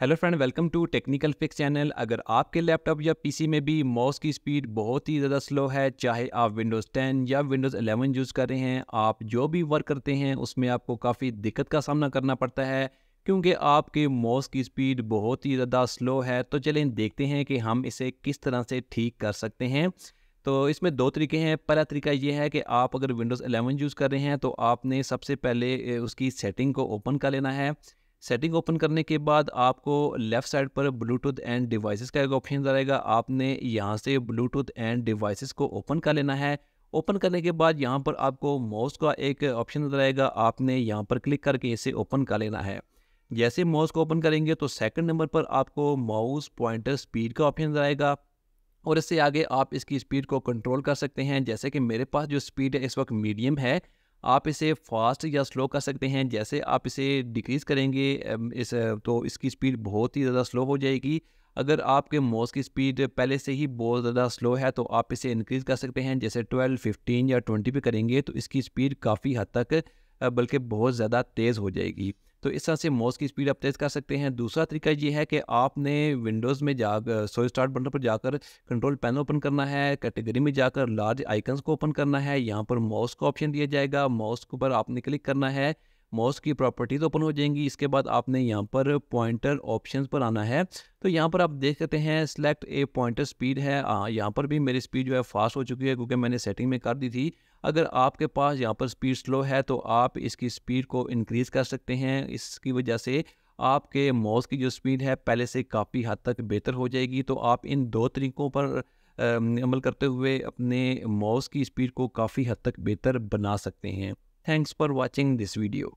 hello friend welcome to technical fix channel अगर आपके laptop या पीसी में भी माउस की स्पीड बहुत ही ज़्यादा स्लो है चाहे आप विंडोज़ 10 या विंडोज़ 11 यूज़ कर रहे हैं आप जो भी वर्क करते हैं उसमें आपको काफ़ी दिक्कत का सामना करना पड़ता है क्योंकि आपके माउस की स्पीड बहुत ही ज़्यादा स्लो है तो चलें देखते हैं कि हम इसे किस तरह से ठीक कर सकते हैं तो इसमें दो तरीके हैं पहला तरीका ये है कि आप अगर विंडोज़ 11 यूज़ कर रहे हैं तो आपने सबसे पहले उसकी सेटिंग को ओपन कर लेना है सेटिंग ओपन करने के बाद आपको लेफ़्ट साइड पर ब्लूटूथ एंड डिवाइसेस का एक ऑप्शन आएगा आपने यहाँ से ब्लूटूथ एंड डिवाइसेस को ओपन कर लेना है ओपन करने के बाद यहाँ पर आपको माउस का एक ऑप्शन नजर आएगा आपने यहाँ पर क्लिक करके इसे ओपन कर लेना है जैसे माउस को ओपन करेंगे तो सेकंड नंबर पर आपको माउस पॉइंटर स्पीड का ऑप्शन नजर आएगा और इससे आगे आप इसकी स्पीड को कंट्रोल कर सकते हैं जैसे कि मेरे पास जो स्पीड है इस वक्त मीडियम है आप इसे फास्ट या स्लो कर सकते हैं जैसे आप इसे डिक्रीज़ करेंगे इस तो इसकी स्पीड बहुत ही ज़्यादा स्लो हो जाएगी अगर आपके मोस की स्पीड पहले से ही बहुत ज़्यादा स्लो है तो आप इसे इनक्रीज़ कर सकते हैं जैसे 12, 15 या 20 पे करेंगे तो इसकी स्पीड काफ़ी हद तक बल्कि बहुत ज़्यादा तेज़ हो जाएगी तो इस तरह से माउस की स्पीड आप तेज़ कर सकते हैं दूसरा तरीका ये है कि आपने विंडोज़ में जा सॉरी स्टार्ट बटन पर जाकर कंट्रोल पैनल ओपन करना है कैटेगरी में जाकर लार्ज आइकन्स को ओपन करना है यहाँ पर माउस का ऑप्शन दिया जाएगा माउस के ऊपर आपने क्लिक करना है माउस की प्रॉपर्टीज़ ओपन हो जाएंगी इसके बाद आपने यहाँ पर पॉइंटर ऑप्शन पर आना है तो यहाँ पर आप देख सकते हैं सिलेक्ट ए पॉइंटर स्पीड है हाँ, यहाँ पर भी मेरी स्पीड जो है फास्ट हो चुकी है क्योंकि मैंने सेटिंग में कर दी थी अगर आपके पास यहाँ पर स्पीड स्लो है तो आप इसकी स्पीड को इनक्रीज़ कर सकते हैं इसकी वजह से आपके मॉस की जो स्पीड है पहले से काफ़ी हद तक बेहतर हो जाएगी तो आप इन दो तरीकों पर अमल करते हुए अपने मॉस की स्पीड को काफ़ी हद तक बेहतर बना सकते हैं thanks for watching this video